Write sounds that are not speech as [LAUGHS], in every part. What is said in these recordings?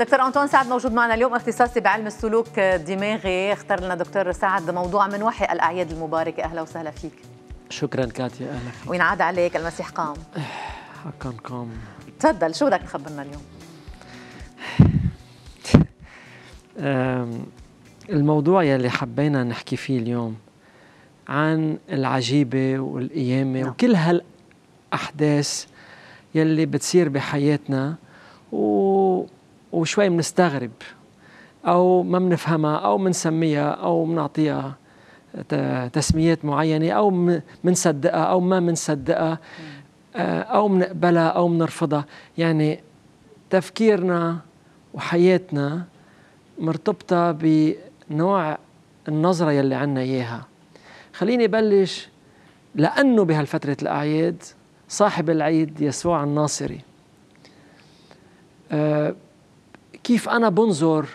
دكتور أنطون سعد موجود معنا اليوم اختصاصي بعلم السلوك الدماغي اختار لنا دكتور سعد موضوع من وحي الأعياد المباركة أهلا وسهلا فيك شكرا كاتيا أهلا فيك وينعاد عليك المسيح قام حقا [SIGHS] قام تفضل شو بدك تخبرنا اليوم [SIGHS] الموضوع يلي حبينا نحكي فيه اليوم عن العجيبة والقيامة نعم. وكل هالأحداث يلي بتصير بحياتنا و وشوي بنستغرب او ما بنفهمها او بنسميها او بنعطيها تسميات معينه او بنصدقها او ما بنصدقها آه، او بنقبلها او بنرفضها يعني تفكيرنا وحياتنا مرتبطه بنوع النظره يلي عنا اياها خليني بلش لانه بهالفتره الاعياد صاحب العيد يسوع الناصري أه كيف أنا بنظر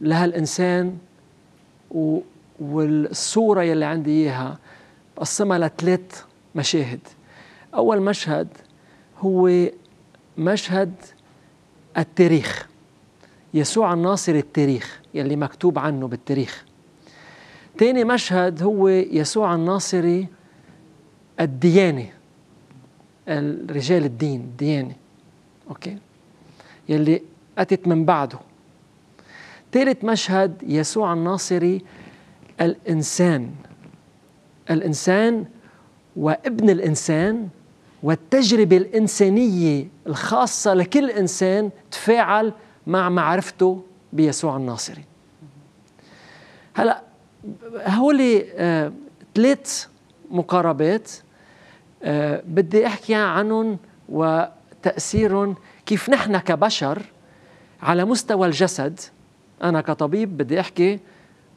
لهالإنسان و والصورة يلي عندي إياها بقسمها لثلاث مشاهد أول مشهد هو مشهد التاريخ يسوع الناصر التاريخ يلي مكتوب عنه بالتاريخ تاني مشهد هو يسوع الناصري الديانة رجال الدين الديانة أوكي يلي أتت من بعده ثالث مشهد يسوع الناصري الإنسان الإنسان وابن الإنسان والتجربة الإنسانية الخاصة لكل إنسان تفاعل مع معرفته بيسوع الناصري هلا هولي آه ثلاث مقاربات آه بدي احكي عنهم وتاثيرهم كيف نحن كبشر على مستوى الجسد أنا كطبيب بدي أحكي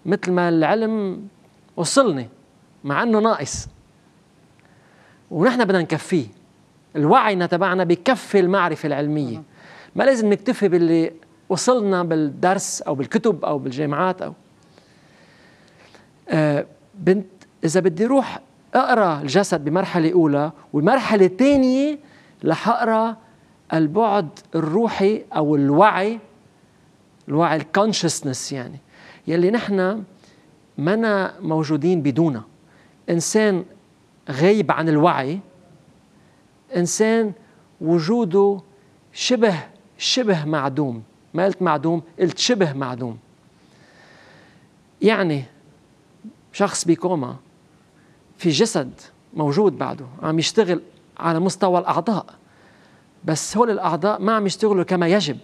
مثل ما العلم وصلني مع أنه ناقص ونحن بدنا نكفيه الوعي تبعنا بكفي المعرفة العلمية ما لازم نكتفي باللي وصلنا بالدرس أو بالكتب أو بالجامعات أو آه، بنت إذا بدي روح أقرأ الجسد بمرحلة أولى ومرحلة ثانية لحقرا البعد الروحي او الوعي الوعي الكونشسنس يعني يلي نحن منا موجودين بدونه انسان غايب عن الوعي انسان وجوده شبه شبه معدوم ما قلت معدوم قلت شبه معدوم يعني شخص بكوما في جسد موجود بعده عم يشتغل على مستوى الاعضاء بس هول الأعضاء ما عم يشتغلوا كما يجب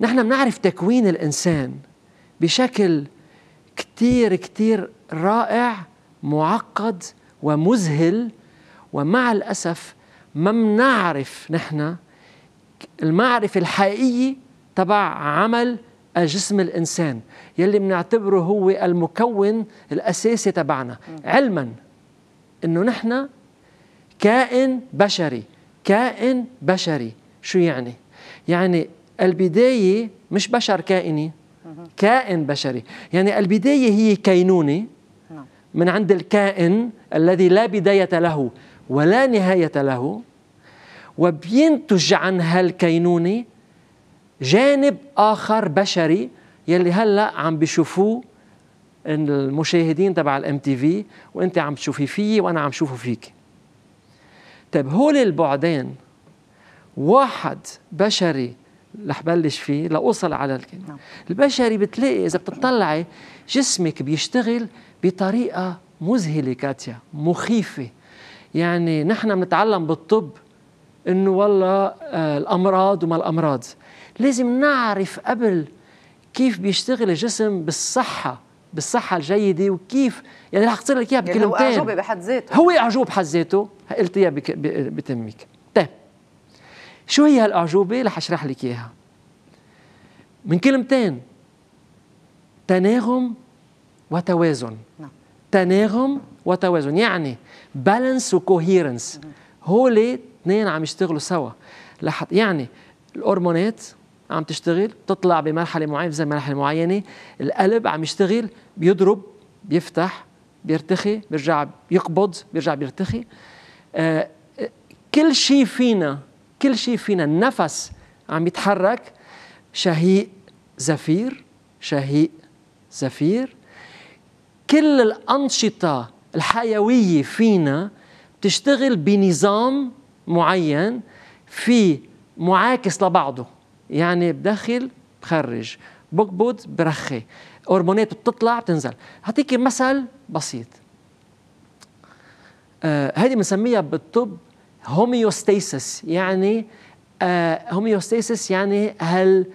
نحن بنعرف تكوين الإنسان بشكل كتير كتير رائع معقد ومذهل ومع الأسف ما بنعرف نحن المعرفة الحقيقية تبع عمل جسم الإنسان يلي بنعتبره هو المكون الأساسي تبعنا علما أنه نحن كائن بشري كائن بشري شو يعني يعني البداية مش بشر كائني كائن بشري يعني البداية هي كينونة نعم. من عند الكائن الذي لا بداية له ولا نهاية له وبينتج عن هالكينونة جانب آخر بشري يلي هلأ عم بيشوفوه المشاهدين تبع الام تي في وانت عم تشوفي فيي وانا عم شوفه فيك طيب هول البعدين واحد بشري رح بلش فيه لاوصل على الكلمه نعم. البشري بتلاقي اذا بتطلعي جسمك بيشتغل بطريقه مذهله كاتيا مخيفه يعني نحن بنتعلم بالطب انه والله آه، الامراض وما الامراض لازم نعرف قبل كيف بيشتغل الجسم بالصحه بالصحه الجيده وكيف يعني رح اختصر لك اياها بكلمتين يعني هو اعجوبه بحد ذاته هو اعجوبه بحد ذاته قلت اياها بتمك طيب شو هي هالاعجوبه رح اشرح لك اياها من كلمتين تناغم وتوازن نعم. تناغم وتوازن يعني بالانس وكوهيرنس هولي اثنين عم يشتغلوا سوا لحد يعني الهرمونات عم تشتغل بتطلع بمرحلة معينة زي مرحلة معينة القلب عم يشتغل بيضرب بيفتح بيرتخي بيرجع يقبض بيرجع بيرتخي آه كل شيء فينا كل شيء فينا النفس عم يتحرك شهيق زفير شهيق زفير كل الأنشطة الحيوية فينا بتشتغل بنظام معين في معاكس لبعضه يعني بدخل بخرج بقبض برخي هرمونات بتطلع بتنزل هعطيك مثل بسيط هذه آه بنسميها بالطب هوميوستاسيس يعني آه هوميوستاسيس يعني هل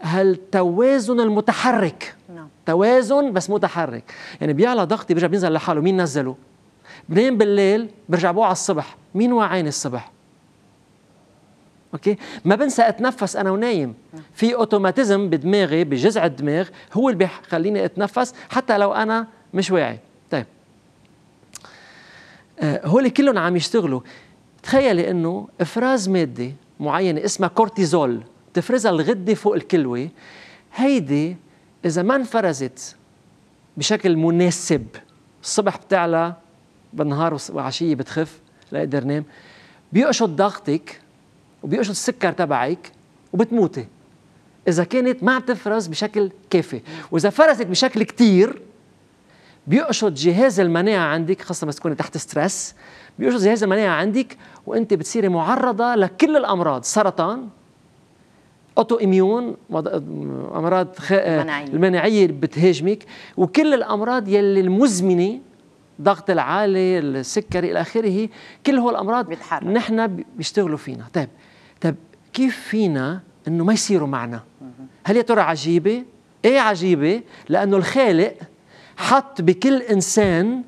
هل توازن المتحرك نعم. توازن بس متحرك يعني بيعلى ضغطي بيرجع بينزل لحاله مين نزله بنام بالليل برجع بوعى الصبح مين واعين الصبح اوكي ما بنسى اتنفس انا ونايم في اوتوماتيزم بدماغي بجذع الدماغ هو اللي بيخليني اتنفس حتى لو انا مش واعي طيب آه، هول كلهم عم يشتغلوا تخيلي انه افراز ماده معينه اسمها كورتيزول تفرزها الغده فوق الكلوه هيدي اذا ما انفرزت بشكل مناسب الصبح بتعلى بالنهار وعشيه بتخف لا اقدر نام بيقشط ضغطك وبيقشط السكر تبعك وبتموتي إذا كانت ما عم تفرز بشكل كافي وإذا فرزت بشكل كتير بيقشط جهاز المناعة عندك خاصة ما تكوني تحت ستريس بيقشط جهاز المناعة عندك وأنت بتصيري معرضة لكل الأمراض سرطان اوتو اميون امراض خ... المناعيه المناعيه بتهاجمك وكل الامراض يلي المزمنه الضغط العالي السكري الى اخره كل هول الامراض بتحرك. نحن بيشتغلوا فينا طيب طيب كيف فينا انه ما يصيروا معنا هل يا ترى عجيبه ايه عجيبه لانه الخالق حط بكل انسان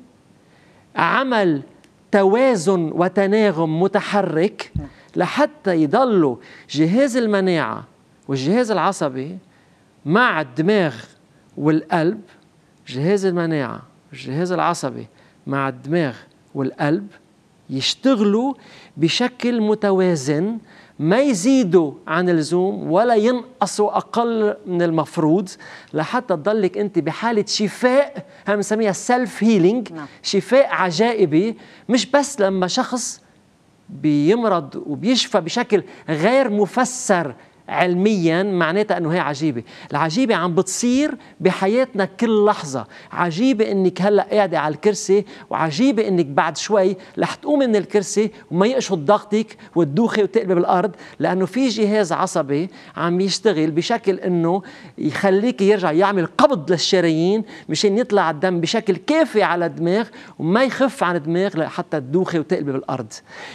عمل توازن وتناغم متحرك لحتى يضلوا جهاز المناعه والجهاز العصبي مع الدماغ والقلب جهاز المناعه والجهاز العصبي مع الدماغ والقلب يشتغلوا بشكل متوازن ما يزيدوا عن اللزوم ولا ينقصوا أقل من المفروض لحتى تضلك أنت بحالة شفاء هم نسميها سيلف هيلينج شفاء عجائبي مش بس لما شخص بيمرض وبيشفى بشكل غير مفسر علميا معناتها انه هي عجيبه العجيبه عم بتصير بحياتنا كل لحظه عجيبه انك هلا قاعده على الكرسي وعجيبه انك بعد شوي رح تقومي من الكرسي وما يقشط ضغطك وتدوخي وتقلبي بالارض لانه في جهاز عصبي عم يشتغل بشكل انه يخليك يرجع يعمل قبض للشرايين مشان يطلع الدم بشكل كافي على الدماغ وما يخف عن الدماغ لحتى تدوخي وتقلبي بالارض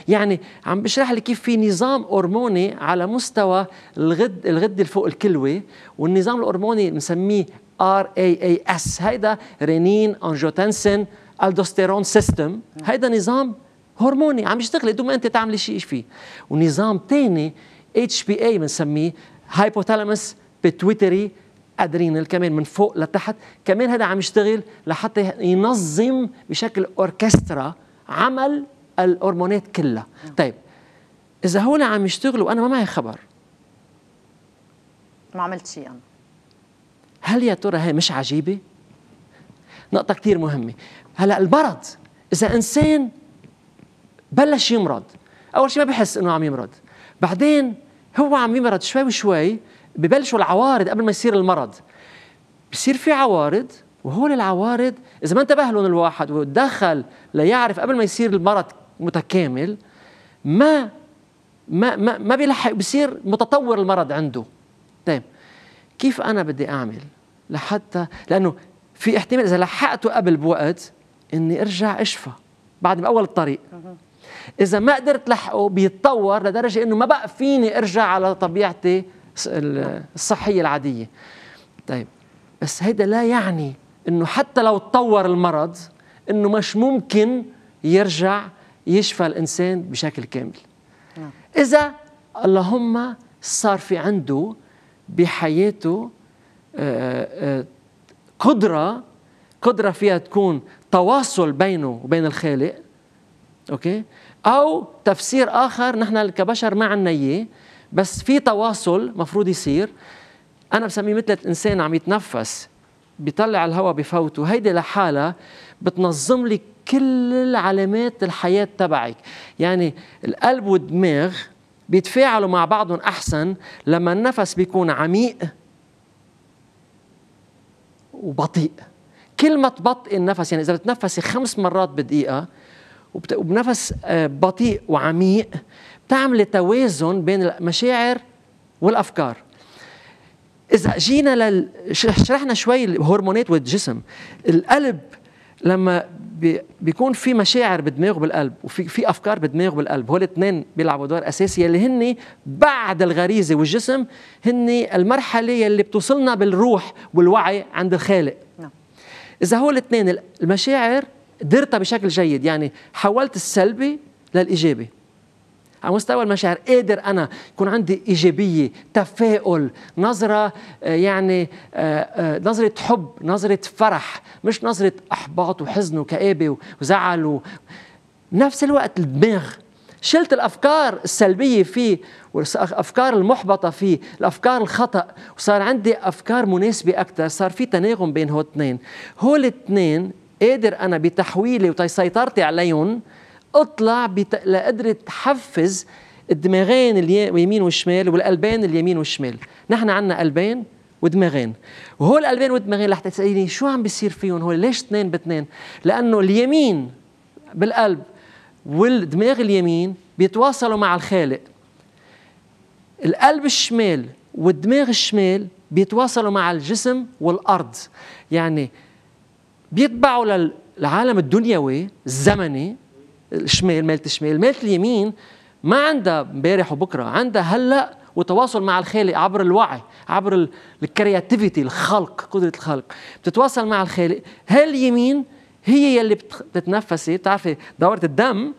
يعني عم بشرح لك كيف في نظام هرموني على مستوى الغد الغد اللي فوق الكلوي والنظام الهرموني بنسميه ار اي اي اس هيدا رينين انجوتنسن الدوستيرون سيستم هيدا نظام هرموني عم يشتغل دون ما انت تعملي شيء فيه ونظام ثاني اتش بي اي بنسميه هايبوثالامس بيتويتري ادرينال كمان من فوق لتحت كمان هذا عم يشتغل لحتى ينظم بشكل اوركسترا عمل الهرمونات كلها طيب اذا هون عم يشتغلوا انا ما معي خبر ما عملت شيء أنا هل يا ترى هي مش عجيبة؟ نقطة كثير مهمة هلا المرض إذا إنسان بلش يمرض أول شيء ما بحس إنه عم يمرض بعدين هو عم يمرض شوي وشوي ببلشوا العوارض قبل ما يصير المرض بصير في عوارض وهول العوارض إذا ما انتبه لهم الواحد ودخل ليعرف قبل ما يصير المرض متكامل ما ما ما, ما بيلحق بصير متطور المرض عنده طيب كيف انا بدي اعمل لحتى لانه في احتمال اذا لحقته قبل بوقت اني ارجع اشفى بعد باول الطريق اذا ما قدرت لحقه بيتطور لدرجه انه ما بقى فيني ارجع على طبيعتي الصحيه العاديه طيب بس هيدا لا يعني انه حتى لو تطور المرض انه مش ممكن يرجع يشفى الانسان بشكل كامل نعم. اذا اللهم صار في عنده بحياته آه، آه، آه، قدرة قدرة فيها تكون تواصل بينه وبين الخالق أوكي أو تفسير آخر نحن كبشر ما عنا إياه بس في تواصل مفروض يصير أنا بسميه مثل الإنسان عم يتنفس بيطلع الهواء بفوته هيدي لحالها بتنظم لي كل العلامات الحياة تبعك يعني القلب والدماغ بيتفاعلوا مع بعضهم أحسن لما النفس بيكون عميق وبطيء كل ما تبطئ النفس يعني إذا بتنفسي خمس مرات بالدقيقة وبنفس آه، بطيء وعميق بتعملي توازن بين المشاعر والأفكار إذا جينا لل... شرحنا شوي الهرمونات والجسم القلب لما بيكون في مشاعر بدماغه بالقلب وفي في افكار بدماغه بالقلب هو الاثنين بيلعبوا دور اساسي اللي هن بعد الغريزه والجسم هن المرحله يلي بتوصلنا بالروح والوعي عند الخالق نعم. اذا هو الاثنين المشاعر درتها بشكل جيد يعني حولت السلبي للايجابي على مستوى المشاعر قادر أنا يكون عندي إيجابية تفاؤل نظرة آه، يعني آه، آه، نظرة حب نظرة فرح مش نظرة أحباط وحزن وكآبة وزعل و... نفس الوقت الدماغ شلت الافكار السلبيه فيه والافكار المحبطه فيه الافكار الخطا وصار عندي افكار مناسبه اكثر صار في تناغم بين هول الاثنين هول الاثنين قادر انا بتحويلي وسيطرتي عليهم اطلع بت... لقدرة تحفز الدماغين اليمين والشمال والقلبين اليمين والشمال نحن عندنا قلبين ودماغين وهو القلبين والدماغين رح تسأليني شو عم بيصير فيهم هو ليش اثنين باثنين لأنه اليمين بالقلب والدماغ اليمين بيتواصلوا مع الخالق القلب الشمال والدماغ الشمال بيتواصلوا مع الجسم والأرض يعني بيتبعوا للعالم الدنيوي الزمني الشمال مالت الشمال مالت اليمين ما عندها امبارح وبكره عندها هلا وتواصل مع الخالق عبر الوعي عبر الكرياتيفيتي الخلق قدره الخلق بتتواصل مع الخالق هاليمين هي يلي بتتنفسي بتعرفي دورة الدم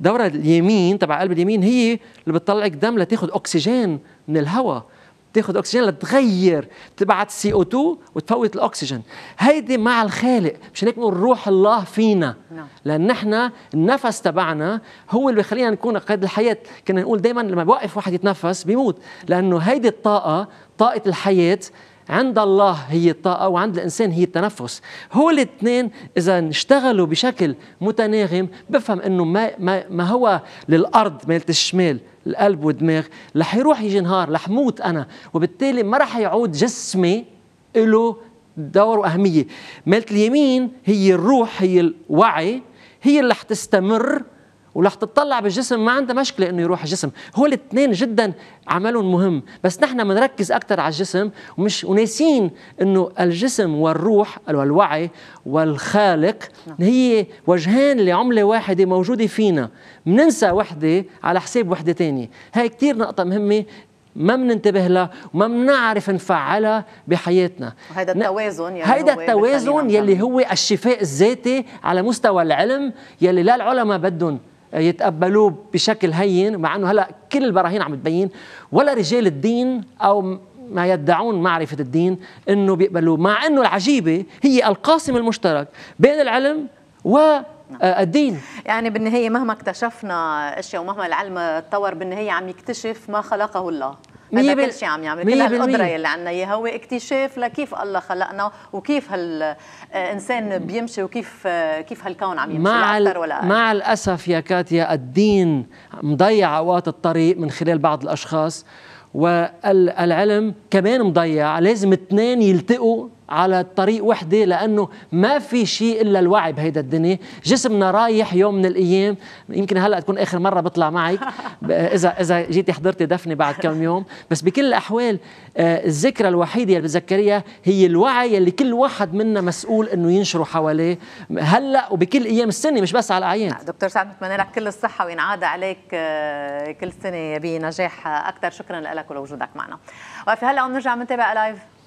دورة اليمين تبع قلب اليمين هي اللي بتطلعك دم لتاخد اكسجين من الهواء تاخذ اكسجين لتغير تبعت سي او 2 وتفوت الاكسجين هيدي مع الخالق مش هيك نقول روح الله فينا نعم. لان نحن النفس تبعنا هو اللي بخلينا نكون قيد الحياه كنا نقول دائما لما بوقف واحد يتنفس بيموت لانه هيدي الطاقه طاقه الحياه عند الله هي الطاقة وعند الإنسان هي التنفس هو الاثنين إذا اشتغلوا بشكل متناغم بفهم أنه ما, ما, ما هو للأرض مالت الشمال القلب والدماغ رح يروح يجي نهار رح موت انا وبالتالي ما رح يعود جسمي له دور واهميه مالت اليمين هي الروح هي الوعي هي اللي رح تستمر ورح تطلع بالجسم ما عندها مشكله انه يروح الجسم هو الاثنين جدا عملهم مهم بس نحن بنركز اكثر على الجسم ومش وناسين انه الجسم والروح والوعي والخالق نعم. هي وجهان لعمله واحده موجوده فينا مننسى وحده على حساب وحده ثانيه هاي كثير نقطه مهمه ما مننتبه لها وما بنعرف نفعلها بحياتنا وهذا التوازن يعني هيدا التوازن يلي هو الشفاء الذاتي على مستوى العلم يلي لا العلماء بدهم يتقبلوه بشكل هين مع انه هلا كل البراهين عم تبين ولا رجال الدين او ما يدعون معرفة الدين انه بيقبلوه مع انه العجيبة هي القاسم المشترك بين العلم و آه، نعم. الدين يعني بالنهايه مهما اكتشفنا اشياء ومهما العلم تطور بالنهايه عم يكتشف ما خلقه الله هذا كل شيء عم يعمل كل القدره يلي عندنا اياها هو اكتشاف لكيف الله خلقنا وكيف هالانسان آه، بيمشي وكيف آه، كيف هالكون عم يمشي مع لا اكثر ولا أقل. مع الاسف يا كاتيا الدين مضيع اوقات الطريق من خلال بعض الاشخاص والعلم كمان مضيع لازم اثنين يلتقوا على طريق وحده لانه ما في شيء الا الوعي بهيدا الدنيا جسمنا رايح يوم من الايام يمكن هلا تكون اخر مره بطلع معك [LAUGHS] اذا اذا جيتي حضرتي دفنه بعد كم يوم بس بكل الاحوال آه، الذكرى الوحيده اللي بتذكريها هي الوعي اللي كل واحد منا مسؤول انه ينشره حواليه هلا وبكل ايام السنه مش بس على الاعياد دكتور سعد بتمنى لك كل الصحه وينعاد عليك آه، كل سنه بنجاح اكثر شكرا لك ولوجودك معنا وفي هلا بنرجع بنتابع لايف